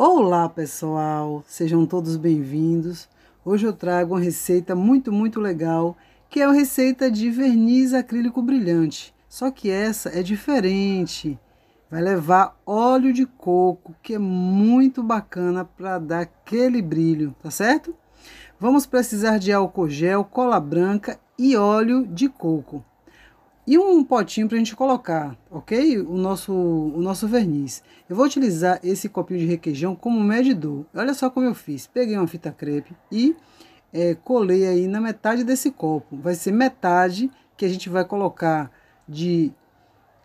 Olá pessoal, sejam todos bem-vindos. Hoje eu trago uma receita muito, muito legal, que é a receita de verniz acrílico brilhante. Só que essa é diferente. Vai levar óleo de coco, que é muito bacana para dar aquele brilho, tá certo? Vamos precisar de álcool gel, cola branca e óleo de coco e um potinho para a gente colocar, ok? O nosso, o nosso verniz. Eu vou utilizar esse copinho de requeijão como medidor. Olha só como eu fiz. Peguei uma fita crepe e é, colei aí na metade desse copo. Vai ser metade que a gente vai colocar de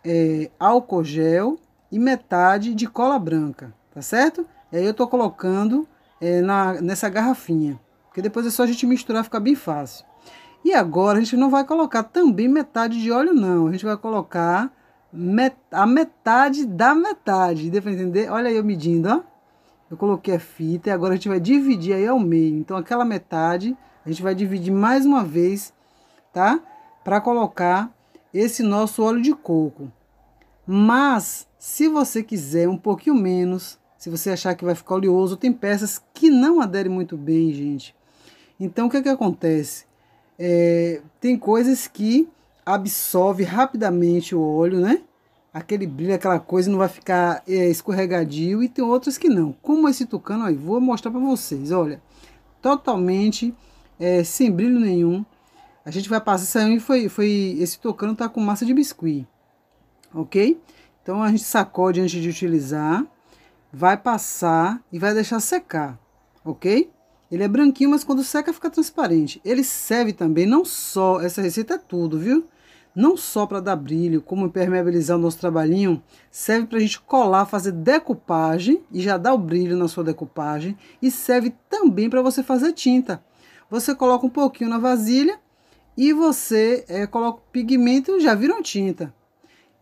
é, álcool gel e metade de cola branca, tá certo? E aí eu tô colocando é, na, nessa garrafinha, porque depois é só a gente misturar, fica bem fácil. E agora a gente não vai colocar também metade de óleo, não. A gente vai colocar met a metade da metade. Deu pra entender? Olha aí eu medindo, ó. Eu coloquei a fita e agora a gente vai dividir aí ao meio. Então aquela metade a gente vai dividir mais uma vez, tá? Para colocar esse nosso óleo de coco. Mas se você quiser um pouquinho menos, se você achar que vai ficar oleoso, tem peças que não aderem muito bem, gente. Então o que é que acontece? é, tem coisas que absorve rapidamente o óleo, né? Aquele brilho, aquela coisa não vai ficar é, escorregadio e tem outras que não. Como esse tucano aí, vou mostrar para vocês, olha. Totalmente é, sem brilho nenhum. A gente vai passar, isso aí foi, foi esse tucano tá com massa de biscuit, ok? Então a gente sacode antes de utilizar, vai passar e vai deixar secar, ok? Ele é branquinho, mas quando seca fica transparente. Ele serve também não só, essa receita é tudo, viu? Não só para dar brilho, como impermeabilizar o nosso trabalhinho, serve para a gente colar, fazer decupagem e já dar o brilho na sua decupagem. E serve também para você fazer tinta. Você coloca um pouquinho na vasilha e você é, coloca pigmento e já viram tinta.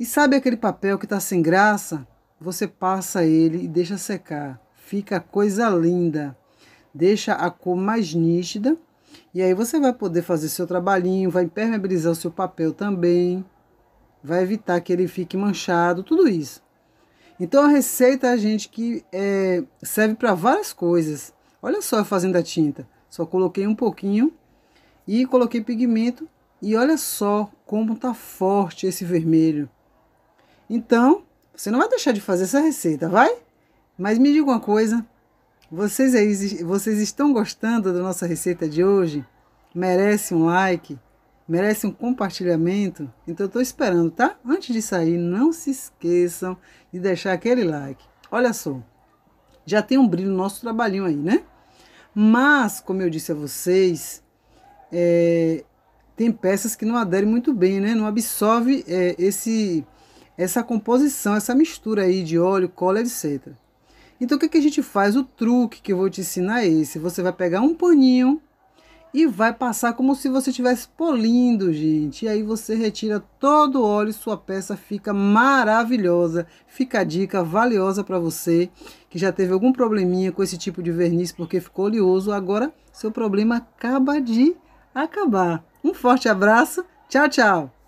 E sabe aquele papel que está sem graça? Você passa ele e deixa secar. Fica coisa linda deixa a cor mais nítida. E aí você vai poder fazer seu trabalhinho, vai impermeabilizar o seu papel também, vai evitar que ele fique manchado, tudo isso. Então a receita a gente que é, serve para várias coisas. Olha só eu fazendo a tinta, só coloquei um pouquinho e coloquei pigmento e olha só como tá forte esse vermelho. Então, você não vai deixar de fazer essa receita, vai? Mas me diga uma coisa, vocês, aí, vocês estão gostando da nossa receita de hoje? Merece um like, merece um compartilhamento? Então eu estou esperando, tá? Antes de sair, não se esqueçam de deixar aquele like. Olha só, já tem um brilho no nosso trabalhinho aí, né? Mas, como eu disse a vocês, é, tem peças que não aderem muito bem, né? Não absorve é, esse, essa composição, essa mistura aí de óleo, cola, etc. Então o que, que a gente faz? O truque que eu vou te ensinar é esse. Você vai pegar um paninho e vai passar como se você estivesse polindo, gente. E aí você retira todo o óleo e sua peça fica maravilhosa. Fica a dica valiosa para você que já teve algum probleminha com esse tipo de verniz porque ficou oleoso. Agora seu problema acaba de acabar. Um forte abraço. Tchau, tchau.